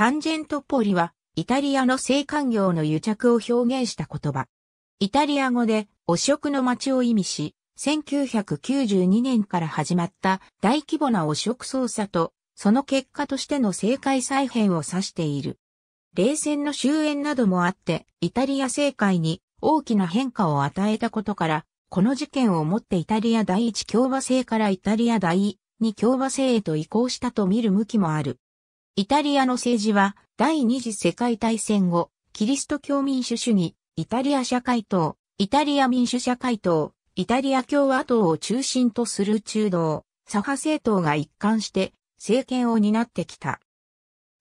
タンジェントポリは、イタリアの生産業の癒着を表現した言葉。イタリア語で、汚職の街を意味し、1992年から始まった大規模な汚職捜査と、その結果としての政界再編を指している。冷戦の終焉などもあって、イタリア政界に大きな変化を与えたことから、この事件をもってイタリア第一共和制からイタリア第二共和制へと移行したと見る向きもある。イタリアの政治は第二次世界大戦後、キリスト教民主主義、イタリア社会党、イタリア民主社会党、イタリア共和党を中心とする中道、左派政党が一貫して政権を担ってきた。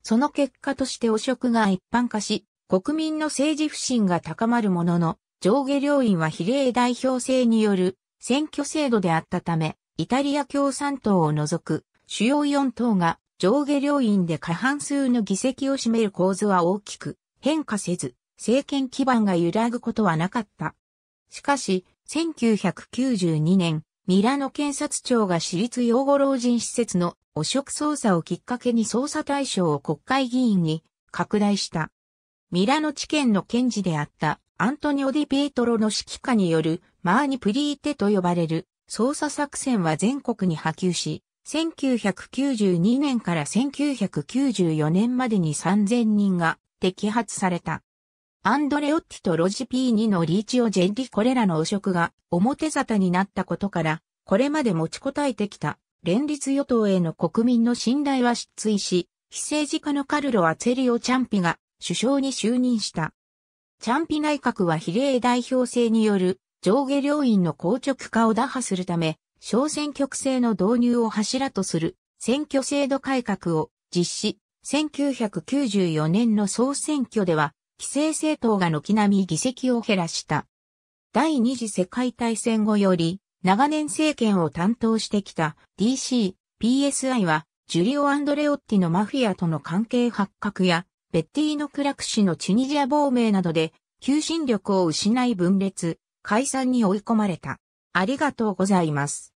その結果として汚職が一般化し、国民の政治不信が高まるものの、上下両院は比例代表制による選挙制度であったため、イタリア共産党を除く主要4党が上下両院で過半数の議席を占める構図は大きく変化せず、政権基盤が揺らぐことはなかった。しかし、1992年、ミラノ検察庁が私立養護老人施設の汚職捜査をきっかけに捜査対象を国会議員に拡大した。ミラノ地検の検事であったアントニオ・ディ・ピエトロの指揮下によるマーニプリーテと呼ばれる捜査作戦は全国に波及し、1992年から1994年までに3000人が摘発された。アンドレオッティとロジピーニのリーチオジェリこれらの汚職が表沙汰になったことから、これまで持ちこたえてきた連立与党への国民の信頼は失墜し、非政治家のカルロ・アツェリオ・チャンピが首相に就任した。チャンピ内閣は比例代表制による上下両院の硬直化を打破するため、小選挙区制の導入を柱とする選挙制度改革を実施。1994年の総選挙では、規制政党が軒並み議席を減らした。第二次世界大戦後より、長年政権を担当してきた DC、PSI は、ジュリオ・アンドレオッティのマフィアとの関係発覚や、ベッティーノ・クラク氏のチュニジア亡命などで、求心力を失い分裂、解散に追い込まれた。ありがとうございます。